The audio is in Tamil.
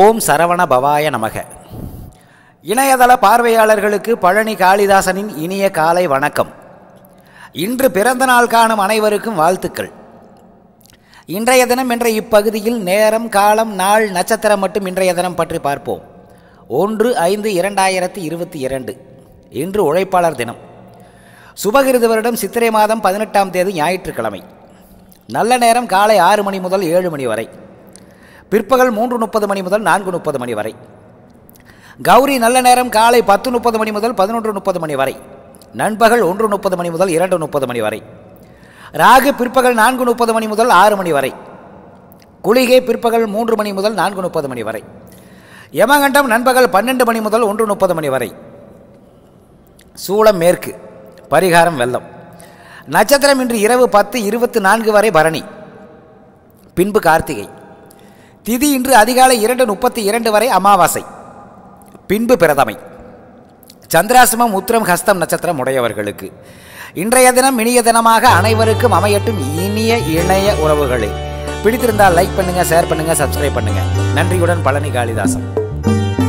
ஓம் சரவண பவாய நமக இணையதள பார்வையாளர்களுக்கு பழனி காளிதாசனின் இனிய காலை வணக்கம் இன்று பிறந்த நாள் காணும் அனைவருக்கும் வாழ்த்துக்கள் இன்றைய தினம் என்ற இப்பகுதியில் நேரம் காலம் நாள் நட்சத்திரம் மட்டும் இன்றைய தினம் பற்றி பார்ப்போம் ஒன்று ஐந்து இரண்டாயிரத்தி இருபத்தி இரண்டு இன்று உழைப்பாளர் தினம் சுபகிருது வருடம் சித்திரை மாதம் பதினெட்டாம் தேதி ஞாயிற்றுக்கிழமை நல்ல நேரம் காலை ஆறு மணி முதல் ஏழு மணி வரை பிற்பகல் மூன்று முப்பது மணி முதல் நான்கு முப்பது மணி வரை கௌரி நல்ல நேரம் காலை பத்து முப்பது மணி முதல் பதினொன்று முப்பது மணி வரை நண்பகல் ஒன்று முப்பது மணி முதல் இரண்டு முப்பது மணி வரை ராகு பிற்பகல் நான்கு முப்பது மணி முதல் ஆறு மணி வரை குளிகை பிற்பகல் மூன்று மணி முதல் நான்கு முப்பது மணி வரை யமகண்டம் நண்பகல் பன்னெண்டு மணி முதல் ஒன்று முப்பது மணி வரை சூளம் மேற்கு பரிகாரம் வெள்ளம் நட்சத்திரம் இன்று இரவு பத்து இருபத்தி நான்கு வரை பரணி பின்பு கார்த்திகை திதி இன்று அதிகாலை இரண்டு முப்பத்தி இரண்டு வரை அமாவாசை பின்பு பிரதமை சந்திராசிரமம் உத்திரம் ஹஸ்தம் நட்சத்திரம் உடையவர்களுக்கு இன்றைய தினம் இனிய தினமாக அனைவருக்கும் அமையட்டும் இனிய இணைய உறவுகளே பிடித்திருந்தால் லைக் பண்ணுங்கள் ஷேர் பண்ணுங்கள் சப்ஸ்கிரைப் பண்ணுங்கள் நன்றியுடன் பழனி காளிதாசன்